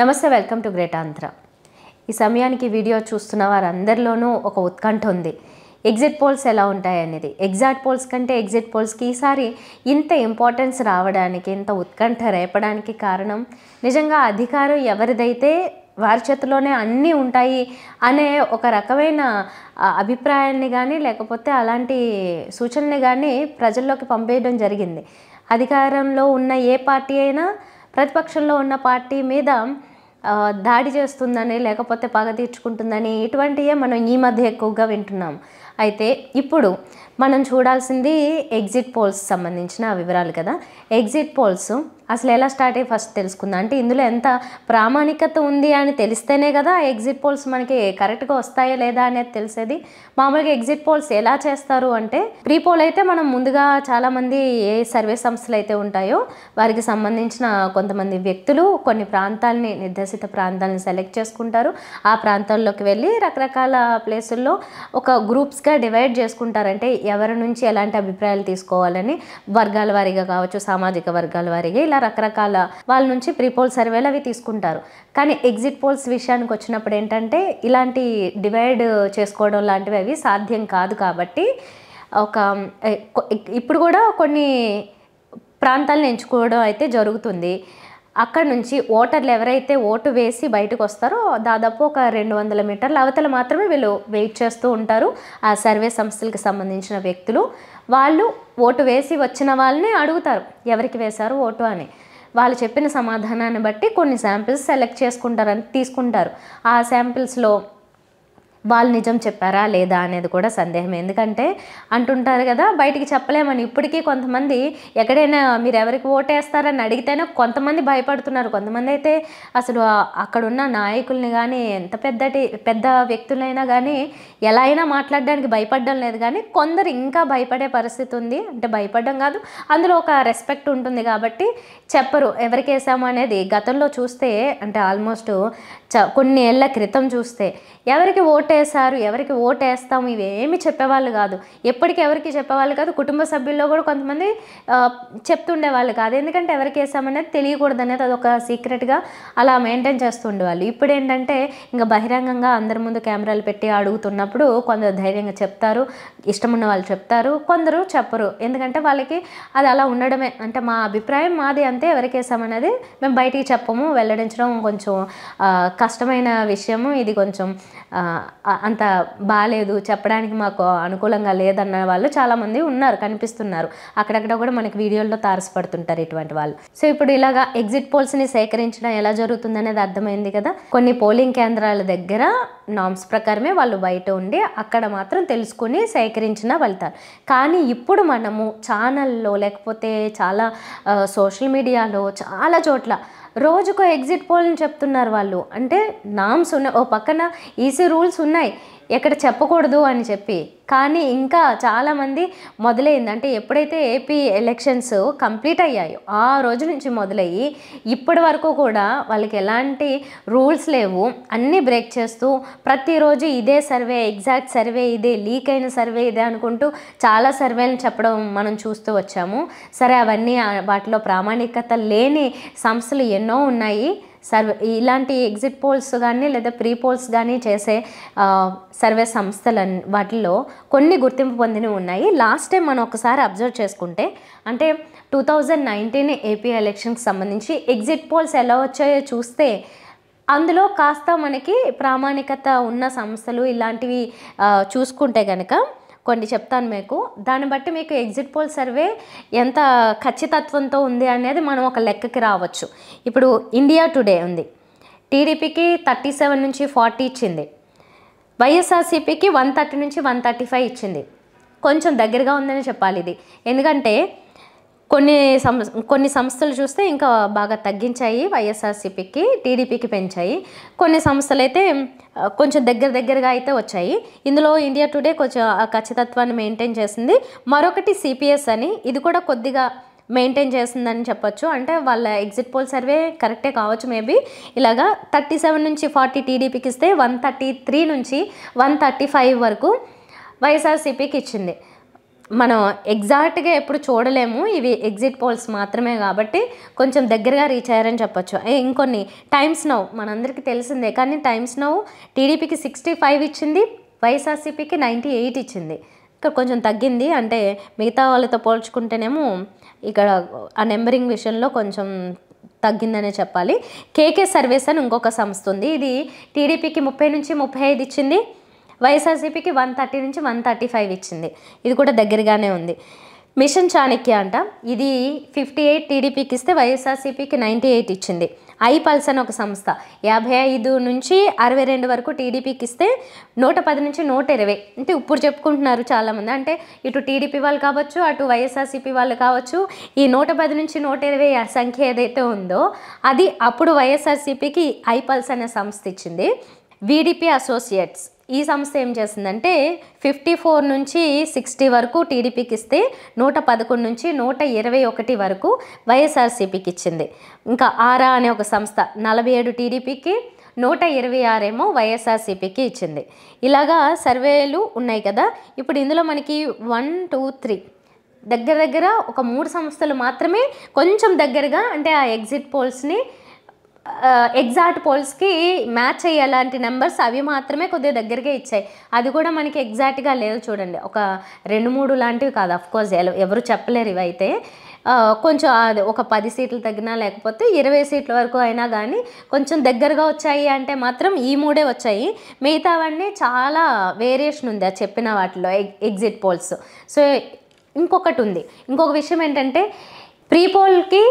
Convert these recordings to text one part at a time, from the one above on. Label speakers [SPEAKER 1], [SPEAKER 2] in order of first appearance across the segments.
[SPEAKER 1] నమస్తే welcome to great Andhra ఈ సమయానికి వీడియో చూస్తున్న వారందరిలోనూ ఒక ఉత్కంఠ ఉంది ఎగ్జిట్ పోల్స్ ఎలా ఉంటాయనేది ఎగ్జాక్ట్ పోల్స్ కంటే ఎగ్జిట్ పోల్స్కి ఈసారి ఇంత ఇంపార్టెన్స్ రావడానికి ఇంత ఉత్కంఠ రేపడానికి కారణం నిజంగా అధికారం ఎవరిదైతే వారి చేతిలోనే అన్నీ ఉంటాయి అనే ఒక రకమైన అభిప్రాయాన్ని కానీ లేకపోతే అలాంటి సూచనని కానీ ప్రజల్లోకి పంపేయడం జరిగింది అధికారంలో ఉన్న ఏ పార్టీ అయినా ప్రతిపక్షంలో ఉన్న పార్టీ మీద దాడి చేస్తుందని లేకపోతే పగ తీర్చుకుంటుందని ఇటువంటివే మనం ఈ మధ్య ఎక్కువగా వింటున్నాం అయితే ఇప్పుడు మనం చూడాల్సింది ఎగ్జిట్ పోల్స్ సంబంధించిన వివరాలు కదా ఎగ్జిట్ పోల్స్ అసలు ఎలా స్టార్ట్ అయ్యి ఫస్ట్ తెలుసుకుందాం అంటే ఇందులో ఎంత ప్రామాణికత ఉంది అని తెలిస్తేనే కదా ఎగ్జిట్ పోల్స్ మనకి కరెక్ట్గా వస్తాయా లేదా అనేది తెలిసేది మామూలుగా ఎగ్జిట్ పోల్స్ ఎలా చేస్తారు అంటే ప్రీ పోల్ అయితే మనం ముందుగా చాలామంది ఏ సర్వే సంస్థలు అయితే ఉంటాయో వారికి సంబంధించిన కొంతమంది వ్యక్తులు కొన్ని ప్రాంతాలని నిర్దేశిత ప్రాంతాలను సెలెక్ట్ చేసుకుంటారు ఆ ప్రాంతాల్లోకి వెళ్ళి రకరకాల ప్లేసుల్లో ఒక గ్రూప్స్ గా డివైడ్ చేసుకుంటారంటే ఎవరి నుంచి ఎలాంటి అభిప్రాయాలు తీసుకోవాలని వర్గాల వారీగా కావచ్చు సామాజిక వర్గాల వారీగా ఇలా రకరకాల వాళ్ళ నుంచి ప్రీపోల్ సర్వేలు అవి తీసుకుంటారు కానీ ఎగ్జిట్ పోల్స్ విషయానికి వచ్చినప్పుడు ఏంటంటే ఇలాంటి డివైడ్ చేసుకోవడం లాంటివి అవి సాధ్యం కాదు కాబట్టి ఒక ఇప్పుడు కూడా కొన్ని ప్రాంతాలను ఎంచుకోవడం అయితే జరుగుతుంది అక్కడ నుంచి ఓటర్లు ఎవరైతే ఓటు వేసి బయటకు వస్తారో దాదాపు ఒక రెండు వందల మీటర్ల అవతల మాత్రమే వీళ్ళు వెయిట్ చేస్తూ ఉంటారు ఆ సర్వే సంస్థలకు సంబంధించిన వ్యక్తులు వాళ్ళు ఓటు వేసి వచ్చిన వాళ్ళని అడుగుతారు ఎవరికి వేశారు ఓటు అని వాళ్ళు చెప్పిన సమాధానాన్ని బట్టి కొన్ని శాంపిల్స్ సెలెక్ట్ చేసుకుంటారని తీసుకుంటారు ఆ శాంపిల్స్లో వాళ్ళు నిజం చెప్పారా లేదా అనేది కూడా సందేహం ఎందుకంటే అంటుంటారు కదా బయటికి చెప్పలేమని ఇప్పటికీ కొంతమంది ఎక్కడైనా మీరు ఎవరికి ఓటేస్తారని అడిగితేనే కొంతమంది భయపడుతున్నారు కొంతమంది అయితే అసలు అక్కడున్న నాయకుల్ని కానీ ఎంత పెద్దటి పెద్ద వ్యక్తులైనా కానీ ఎలా అయినా మాట్లాడడానికి భయపడడం లేదు కానీ కొందరు ఇంకా భయపడే పరిస్థితి ఉంది అంటే భయపడడం కాదు అందులో ఒక రెస్పెక్ట్ ఉంటుంది కాబట్టి చెప్పరు ఎవరికి వేసాము అనేది గతంలో చూస్తే అంటే ఆల్మోస్ట్ కొన్ని ఏళ్ళ క్రితం చూస్తే ఎవరికి ఓటే ఓటేశారు ఎవరికి ఓటేస్తాం ఇవేమి చెప్పేవాళ్ళు కాదు ఎప్పటికీ ఎవరికి చెప్పేవాళ్ళు కాదు కుటుంబ సభ్యుల్లో కూడా కొంతమంది చెప్తుండేవాళ్ళు కాదు ఎందుకంటే ఎవరికి వేసామనేది తెలియకూడదు అనేది అదొక సీక్రెట్గా అలా మెయింటైన్ చేస్తుండేవాళ్ళు ఇప్పుడు ఏంటంటే ఇంకా బహిరంగంగా అందరి ముందు కెమెరాలు పెట్టి అడుగుతున్నప్పుడు కొందరు ధైర్యంగా చెప్తారు ఇష్టం ఉన్న వాళ్ళు చెప్తారు కొందరు చెప్పరు ఎందుకంటే వాళ్ళకి అది అలా ఉండడమే అంటే మా అభిప్రాయం మాది అంతే ఎవరికి వేసామనేది మేము బయటికి చెప్పము వెల్లడించడం కొంచెం కష్టమైన విషయము ఇది కొంచెం అంత బాగాలేదు చెప్పడానికి మాకు అనుకూలంగా లేదన్న వాళ్ళు చాలామంది ఉన్నారు కనిపిస్తున్నారు అక్కడక్కడ కూడా మనకి వీడియోల్లో తారసపడుతుంటారు ఇటువంటి వాళ్ళు సో ఇప్పుడు ఇలాగా ఎగ్జిట్ పోల్స్ని సేకరించడం ఎలా జరుగుతుందనేది అర్థమైంది కదా కొన్ని పోలింగ్ కేంద్రాల దగ్గర నామ్స్ ప్రకారమే వాళ్ళు బయట ఉండి అక్కడ మాత్రం తెలుసుకుని సేకరించిన వెళ్తారు కానీ ఇప్పుడు మనము ఛానల్లో లేకపోతే చాలా సోషల్ మీడియాలో చాలా చోట్ల రోజుకో ఎగ్జిట్ పోల్ అని చెప్తున్నారు వాళ్ళు అంటే నామ్స్ ఉన్నాయి ఓ పక్కన ఈసీ రూల్స్ ఉన్నాయి ఎక్కడ చెప్పకూడదు అని చెప్పి కానీ ఇంకా చాలామంది మొదలైంది అంటే ఎప్పుడైతే ఏపీ ఎలక్షన్స్ కంప్లీట్ అయ్యాయో ఆ రోజు నుంచి మొదలయ్యి ఇప్పటి వరకు కూడా వాళ్ళకి ఎలాంటి రూల్స్ లేవు అన్నీ బ్రేక్ చేస్తూ ప్రతిరోజు ఇదే సర్వే ఎగ్జాక్ట్ సర్వే ఇదే లీక్ అయిన సర్వే ఇదే అనుకుంటూ చాలా సర్వేలను చెప్పడం మనం చూస్తూ వచ్చాము సరే అవన్నీ వాటిలో ప్రామాణికత లేని సంస్థలు ఎన్నో ఉన్నాయి సర్వే ఇలాంటి ఎగ్జిట్ పోల్స్ కానీ లేదా ప్రీ పోల్స్ కానీ చేసే సర్వే సంస్థల వాటిల్లో కొన్ని గుర్తింపు పొందినవి ఉన్నాయి లాస్ట్ టైం మనం ఒకసారి అబ్జర్వ్ చేసుకుంటే అంటే టూ థౌజండ్ నైన్టీన్ ఏపీ ఎలక్షన్కి సంబంధించి ఎగ్జిట్ పోల్స్ ఎలా వచ్చాయో చూస్తే అందులో కాస్త మనకి ప్రామాణికత ఉన్న సంస్థలు ఇలాంటివి చూసుకుంటే కనుక కొన్ని చెప్తాను మీకు దాన్ని బట్టి మీకు ఎగ్జిట్ పోల్ సర్వే ఎంత ఖచ్చితత్వంతో ఉంది అనేది మనం ఒక లెక్కకి రావచ్చు ఇప్పుడు ఇండియా టుడే ఉంది టీడీపీకి థర్టీ సెవెన్ నుంచి ఫార్టీ ఇచ్చింది వైఎస్ఆర్సీపీకి వన్ థర్టీ నుంచి వన్ థర్టీ ఫైవ్ ఇచ్చింది కొంచెం దగ్గరగా ఉందని చెప్పాలి ఇది ఎందుకంటే కొన్ని సం కొన్ని సంస్థలు చూస్తే ఇంకా బాగా తగ్గించాయి వైఎస్ఆర్సీపీకి టీడీపీకి పెంచాయి కొన్ని సంస్థలు అయితే కొంచెం దగ్గర దగ్గరగా అయితే వచ్చాయి ఇందులో ఇండియా టుడే కొంచెం ఖచ్చితత్వాన్ని మెయింటైన్ చేసింది మరొకటి సిపిఎస్ అని ఇది కూడా కొద్దిగా మెయింటైన్ చేసిందని చెప్పొచ్చు అంటే వాళ్ళ ఎగ్జిట్ పోల్ సర్వే కరెక్టే కావచ్చు మేబీ ఇలాగా థర్టీ సెవెన్ నుంచి ఫార్టీ టీడీపీకి ఇస్తే వన్ థర్టీ త్రీ నుంచి వన్ థర్టీ ఫైవ్ వరకు వైఎస్ఆర్సీపీకి ఇచ్చింది మనం ఎగ్జాక్ట్గా ఎప్పుడు చూడలేము ఇవి ఎగ్జిట్ పోల్స్ మాత్రమే కాబట్టి కొంచెం దగ్గరగా రీచ్ అయ్యారని చెప్పొచ్చు ఇంకొన్ని టైమ్స్ నౌ మనందరికీ తెలిసిందే కానీ టైమ్స్ నౌ టీడీపీకి సిక్స్టీ ఫైవ్ ఇచ్చింది వైఎస్ఆర్సీపీకి నైంటీ ఎయిట్ ఇచ్చింది ఇక్కడ కొంచెం తగ్గింది అంటే మిగతా వాళ్ళతో పోల్చుకుంటేనేమో ఇక్కడ ఆ నెంబరింగ్ విషయంలో కొంచెం తగ్గిందనే చెప్పాలి కేకే సర్వీస్ అని ఇంకొక సంస్థ ఉంది ఇది టీడీపీకి ముప్పై నుంచి ముప్పై ఐదు ఇచ్చింది వైఎస్ఆర్సీపీకి వన్ థర్టీ నుంచి వన్ థర్టీ ఫైవ్ ఇచ్చింది ఇది కూడా దగ్గరగానే ఉంది మిషన్ చాణక్య అంట ఇది ఫిఫ్టీ ఎయిట్ టీడీపీకి ఇస్తే వైఎస్ఆర్సీపీకి నైంటీ ఎయిట్ ఇచ్చింది ఐ పల్స్ అని ఒక సంస్థ యాభై ఐదు నుంచి అరవై రెండు వరకు టీడీపీకి ఇస్తే నూట పది నుంచి నూట ఇరవై అంటే ఇప్పుడు చెప్పుకుంటున్నారు చాలామంది అంటే ఇటు టీడీపీ వాళ్ళు కావచ్చు అటు వైఎస్ఆర్సీపీ వాళ్ళు కావచ్చు ఈ నూట పది నుంచి నూట ఇరవై సంఖ్య ఏదైతే ఉందో అది అప్పుడు వైఎస్ఆర్సీపీకి ఐ పల్స్ అనే సంస్థ ఇచ్చింది వీడిపి అసోసియేట్స్ ఈ సంస్థ ఏం చేసిందంటే ఫిఫ్టీ ఫోర్ నుంచి సిక్స్టీ వరకు టీడీపీకి ఇస్తే నూట పదకొండు నుంచి నూట ఇరవై ఒకటి వరకు వైఎస్ఆర్సీపీకి ఇచ్చింది ఇంకా ఆరా అనే ఒక సంస్థ నలభై ఏడు టీడీపీకి నూట ఇరవై ఆరేమో వైఎస్ఆర్సీపీకి ఇచ్చింది ఇలాగా సర్వేలు ఉన్నాయి కదా ఇప్పుడు ఇందులో మనకి వన్ టూ త్రీ దగ్గర దగ్గర ఒక మూడు సంస్థలు మాత్రమే కొంచెం దగ్గరగా అంటే ఆ ఎగ్జిట్ పోల్స్ని ఎగ్జాక్ట్ పోల్స్కి మ్యాచ్ అయ్యే అలాంటి నెంబర్స్ అవి మాత్రమే కొద్దిగా దగ్గరగా ఇచ్చాయి అది కూడా మనకి ఎగ్జాక్ట్గా లేదు చూడండి ఒక రెండు మూడు లాంటివి కాదు అఫ్కోర్స్ ఎవరు చెప్పలేరు ఇవైతే కొంచెం అది ఒక పది సీట్లు తగ్గినా లేకపోతే ఇరవై సీట్ల వరకు అయినా కానీ కొంచెం దగ్గరగా వచ్చాయి అంటే మాత్రం ఈ మూడే వచ్చాయి మిగతావన్నీ చాలా వేరియేషన్ ఉంది అది చెప్పిన వాటిలో ఎగ్జిట్ పోల్స్ సో ఇంకొకటి ఉంది ఇంకొక విషయం ఏంటంటే ప్రీ పోల్కి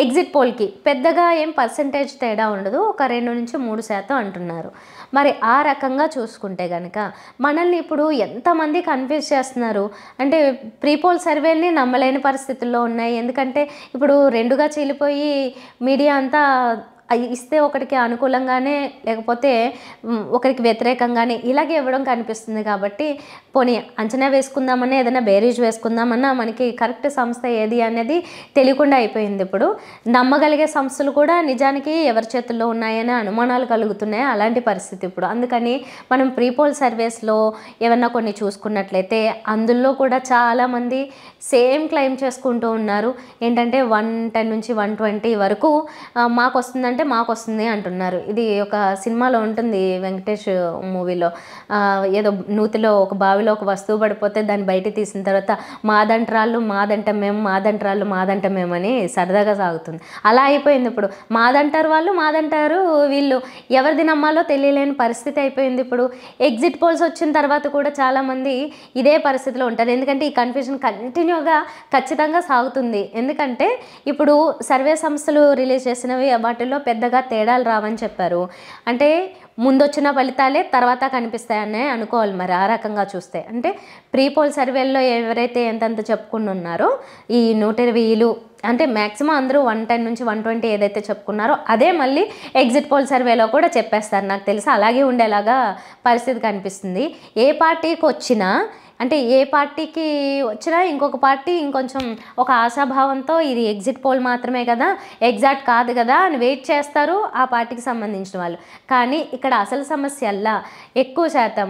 [SPEAKER 1] ఎగ్జిట్ పోల్కి పెద్దగా ఏం పర్సంటేజ్ తేడా ఉండదు ఒక రెండు నుంచి మూడు శాతం అంటున్నారు మరి ఆ రకంగా చూసుకుంటే కనుక మనల్ని ఇప్పుడు ఎంతమంది కన్ఫ్యూజ్ చేస్తున్నారు అంటే ప్రీపోల్ సర్వేని నమ్మలేని పరిస్థితుల్లో ఉన్నాయి ఎందుకంటే ఇప్పుడు రెండుగా చీలిపోయి మీడియా అంతా అవి ఇస్తే ఒకరికి అనుకూలంగానే లేకపోతే ఒకరికి వ్యతిరేకంగానే ఇలాగే ఇవ్వడం కనిపిస్తుంది కాబట్టి పోనీ అంచనా వేసుకుందామన్నా ఏదైనా బేరీజ్ వేసుకుందామన్నా మనకి కరెక్ట్ సంస్థ ఏది అనేది తెలియకుండా అయిపోయింది ఇప్పుడు నమ్మగలిగే సంస్థలు కూడా నిజానికి ఎవరి చేతుల్లో ఉన్నాయనే అనుమానాలు కలుగుతున్నాయి అలాంటి పరిస్థితి ఇప్పుడు అందుకని మనం ప్రీపోల్ సర్వీస్లో ఏమన్నా కొన్ని చూసుకున్నట్లయితే అందులో కూడా చాలామంది సేమ్ క్లెయిమ్ చేసుకుంటూ ఉన్నారు ఏంటంటే వన్ టెన్ నుంచి వన్ ట్వంటీ వరకు మాకు వస్తుందంటే అంటే మాకు వస్తుంది అంటున్నారు ఇది ఒక సినిమాలో ఉంటుంది వెంకటేష్ మూవీలో ఏదో నూతిలో ఒక బావిలో ఒక వస్తువు పడిపోతే దాన్ని బయట తీసిన తర్వాత మాదంట్రాళ్ళు మాదంట మేము మాదంట్రాళ్ళు మాదంట మేమని సరదాగా సాగుతుంది అలా అయిపోయింది ఇప్పుడు మాదంటారు వాళ్ళు మాదంటారు వీళ్ళు ఎవరిది నమ్మాలో తెలియలేని పరిస్థితి అయిపోయింది ఇప్పుడు ఎగ్జిట్ పోల్స్ వచ్చిన తర్వాత కూడా చాలామంది ఇదే పరిస్థితిలో ఉంటారు ఎందుకంటే ఈ కన్ఫ్యూజన్ కంటిన్యూగా ఖచ్చితంగా సాగుతుంది ఎందుకంటే ఇప్పుడు సర్వే సంస్థలు రిలీజ్ చేసినవి వాటిలో పెద్దగా తేడాలు రావని చెప్పారు అంటే ముందొచ్చిన ఫలితాలే తర్వాత కనిపిస్తాయనే అనుకోవాలి మరి ఆ రకంగా చూస్తే అంటే ప్రీ పోల్ సర్వేల్లో ఎవరైతే ఎంతంత చెప్పుకుంటున్నారో ఈ నూట ఇరవైలు అంటే మ్యాక్సిమం అందరూ వన్ టెన్ నుంచి వన్ ట్వంటీ ఏదైతే చెప్పుకున్నారో అదే మళ్ళీ ఎగ్జిట్ పోల్ సర్వేలో కూడా చెప్పేస్తారు నాకు తెలిసి అలాగే ఉండేలాగా పరిస్థితి కనిపిస్తుంది ఏ పార్టీకి వచ్చినా అంటే ఏ పార్టీకి వచ్చినా ఇంకొక పార్టీ ఇంకొంచెం ఒక ఆశాభావంతో ఇది ఎగ్జిట్ పోల్ మాత్రమే కదా ఎగ్జాక్ట్ కాదు కదా అని వెయిట్ చేస్తారు ఆ పార్టీకి సంబంధించిన వాళ్ళు కానీ ఇక్కడ అసలు సమస్యల్లా ఎక్కువ శాతం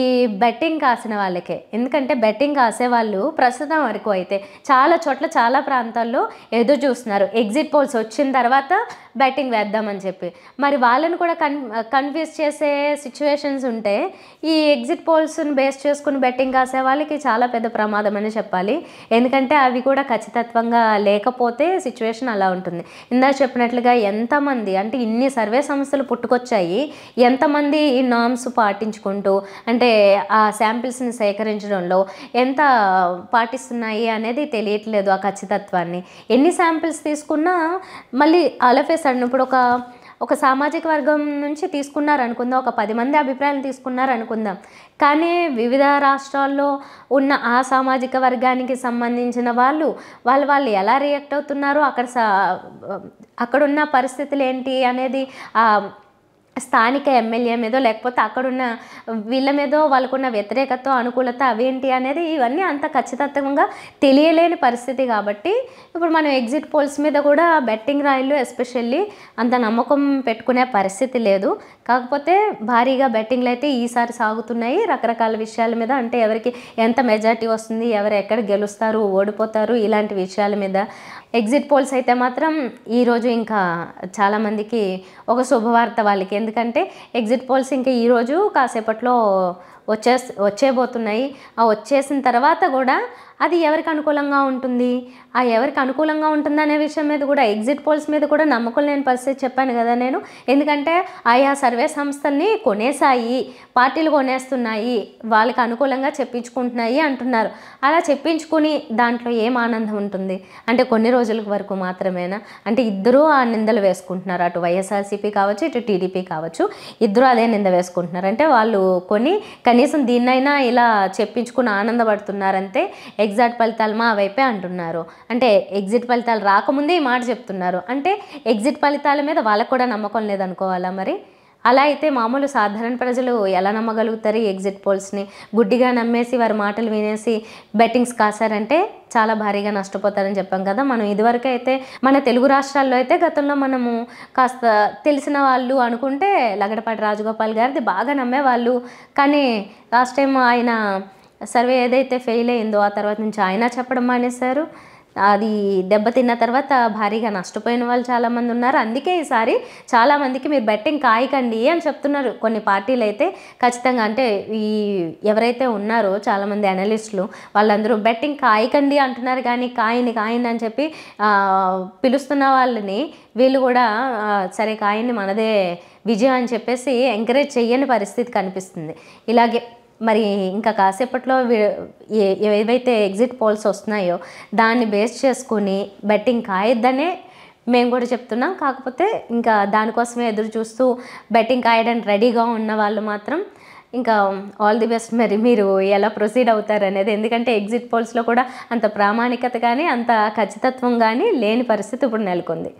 [SPEAKER 1] ఈ బెట్టింగ్ కాసిన వాళ్ళకే ఎందుకంటే బెట్టింగ్ కాసే వాళ్ళు ప్రస్తుతం వరకు అయితే చాలా చోట్ల చాలా ప్రాంతాల్లో ఎదురు చూస్తున్నారు ఎగ్జిట్ పోల్స్ వచ్చిన తర్వాత బెట్టింగ్ వేద్దామని చెప్పి మరి వాళ్ళని కూడా కన్ కన్ఫ్యూజ్ చేసే సిచ్యువేషన్స్ ఉంటే ఈ ఎగ్జిట్ పోల్స్ని బేస్ చేసుకుని బెట్టింగ్ కాసే రాసే వాళ్ళకి చాలా పెద్ద ప్రమాదం అని చెప్పాలి ఎందుకంటే అవి కూడా ఖచ్చితత్వంగా లేకపోతే సిచ్యువేషన్ అలా ఉంటుంది ఇందా చెప్పినట్లుగా ఎంతమంది అంటే ఇన్ని సర్వే సంస్థలు పుట్టుకొచ్చాయి ఎంతమంది ఈ నామ్స్ పాటించుకుంటూ అంటే ఆ శాంపిల్స్ని సేకరించడంలో ఎంత పాటిస్తున్నాయి అనేది తెలియట్లేదు ఆ ఖచ్చితత్వాన్ని ఎన్ని శాంపిల్స్ తీసుకున్నా మళ్ళీ అలఫేస్ అన్నప్పుడు ఇప్పుడు ఒక ఒక సామాజిక వర్గం నుంచి తీసుకున్నారనుకుందాం ఒక పది మంది అభిప్రాయాలు తీసుకున్నారనుకుందాం కానీ వివిధ రాష్ట్రాల్లో ఉన్న ఆ సామాజిక వర్గానికి సంబంధించిన వాళ్ళు వాళ్ళు వాళ్ళు ఎలా రియాక్ట్ అవుతున్నారో అక్కడ అక్కడున్న పరిస్థితులు ఏంటి అనేది స్థానిక ఎమ్మెల్యే మీదో లేకపోతే అక్కడున్న వీళ్ళ మీదో వాళ్ళకున్న వ్యతిరేకత అనుకూలత అవేంటి అనేది ఇవన్నీ అంత ఖచ్చితత్వంగా తెలియలేని పరిస్థితి కాబట్టి ఇప్పుడు మనం ఎగ్జిట్ పోల్స్ మీద కూడా బెట్టింగ్ రాయిలు ఎస్పెషల్లీ అంత నమ్మకం పెట్టుకునే పరిస్థితి లేదు కాకపోతే భారీగా బెట్టింగ్లు అయితే ఈసారి సాగుతున్నాయి రకరకాల విషయాల మీద అంటే ఎవరికి ఎంత మెజార్టీ వస్తుంది ఎవరు ఎక్కడ గెలుస్తారు ఓడిపోతారు ఇలాంటి విషయాల మీద ఎగ్జిట్ పోల్స్ అయితే మాత్రం ఈరోజు ఇంకా చాలామందికి ఒక శుభవార్త వాళ్ళకి ఎందుకంటే ఎగ్జిట్ పోల్స్ ఇంకా ఈరోజు కాసేపట్లో వచ్చే వచ్చేబోతున్నాయి ఆ వచ్చేసిన తర్వాత కూడా అది ఎవరికి అనుకూలంగా ఉంటుంది ఆ ఎవరికి అనుకూలంగా ఉంటుందనే విషయం మీద కూడా ఎగ్జిట్ పోల్స్ మీద కూడా నమ్మకం లేని పరిస్థితి చెప్పాను కదా నేను ఎందుకంటే ఆయా సర్వే సంస్థల్ని కొనేసాయి పార్టీలు కొనేస్తున్నాయి వాళ్ళకి అనుకూలంగా చెప్పించుకుంటున్నాయి అంటున్నారు అలా చెప్పించుకుని దాంట్లో ఏం ఆనందం ఉంటుంది అంటే కొన్ని రోజుల వరకు మాత్రమేనా అంటే ఇద్దరూ ఆ నిందలు వేసుకుంటున్నారు అటు వైఎస్ఆర్సీపీ కావచ్చు ఇటు టీడీపీ కావచ్చు ఇద్దరూ అదే నింద వేసుకుంటున్నారు అంటే వాళ్ళు కొని కనీసం దీన్నైనా ఇలా చెప్పించుకుని ఆనందపడుతున్నారంటే ఎగ్జాట్ ఫలితాలు మా వైపే అంటున్నారు అంటే ఎగ్జిట్ ఫలితాలు రాకముందే ఈ మాట చెప్తున్నారు అంటే ఎగ్జిట్ ఫలితాల మీద వాళ్ళకు కూడా నమ్మకం లేదనుకోవాలా మరి అలా అయితే మామూలు సాధారణ ప్రజలు ఎలా నమ్మగలుగుతారు ఎగ్జిట్ పోల్స్ని గుడ్డిగా నమ్మేసి వారి మాటలు వినేసి బెట్టింగ్స్ కాసారంటే చాలా భారీగా నష్టపోతారని చెప్పాం కదా మనం ఇదివరకు అయితే మన తెలుగు రాష్ట్రాల్లో అయితే గతంలో మనము కాస్త తెలిసిన వాళ్ళు అనుకుంటే లగడపాటి రాజగోపాల్ గారిది బాగా నమ్మేవాళ్ళు కానీ లాస్ట్ టైం ఆయన సర్వే ఏదైతే ఫెయిల్ అయిందో ఆ తర్వాత నుంచి ఆయన చెప్పడం మానేశారు అది దెబ్బతిన్న తర్వాత భారీగా నష్టపోయిన వాళ్ళు చాలామంది ఉన్నారు అందుకే ఈసారి చాలామందికి మీరు బెట్టింగ్ కాయకండి అని చెప్తున్నారు కొన్ని పార్టీలు అయితే ఖచ్చితంగా అంటే ఈ ఎవరైతే ఉన్నారో చాలామంది అనలిస్టులు వాళ్ళందరూ బెట్టింగ్ కాయకండి అంటున్నారు కానీ కాయని కాయని అని చెప్పి పిలుస్తున్న వాళ్ళని వీళ్ళు కూడా సరే కాయని మనదే విజయం అని చెప్పేసి ఎంకరేజ్ చేయని పరిస్థితి కనిపిస్తుంది ఇలాగే మరి ఇంకా కాసేపట్లో ఏవైతే ఎగ్జిట్ పోల్స్ వస్తున్నాయో దాన్ని బేస్ చేసుకుని బెట్టింగ్ కాయొద్దనే మేము కూడా చెప్తున్నాం కాకపోతే ఇంకా దానికోసమే ఎదురు చూస్తూ బెట్టింగ్ కాయడానికి రెడీగా ఉన్న వాళ్ళు మాత్రం ఇంకా ఆల్ ది బెస్ట్ మరి మీరు ఎలా ప్రొసీడ్ అవుతారు అనేది ఎందుకంటే ఎగ్జిట్ పోల్స్లో కూడా అంత ప్రామాణికత కానీ అంత ఖచ్చితత్వం కానీ లేని పరిస్థితి ఇప్పుడు నెలకొంది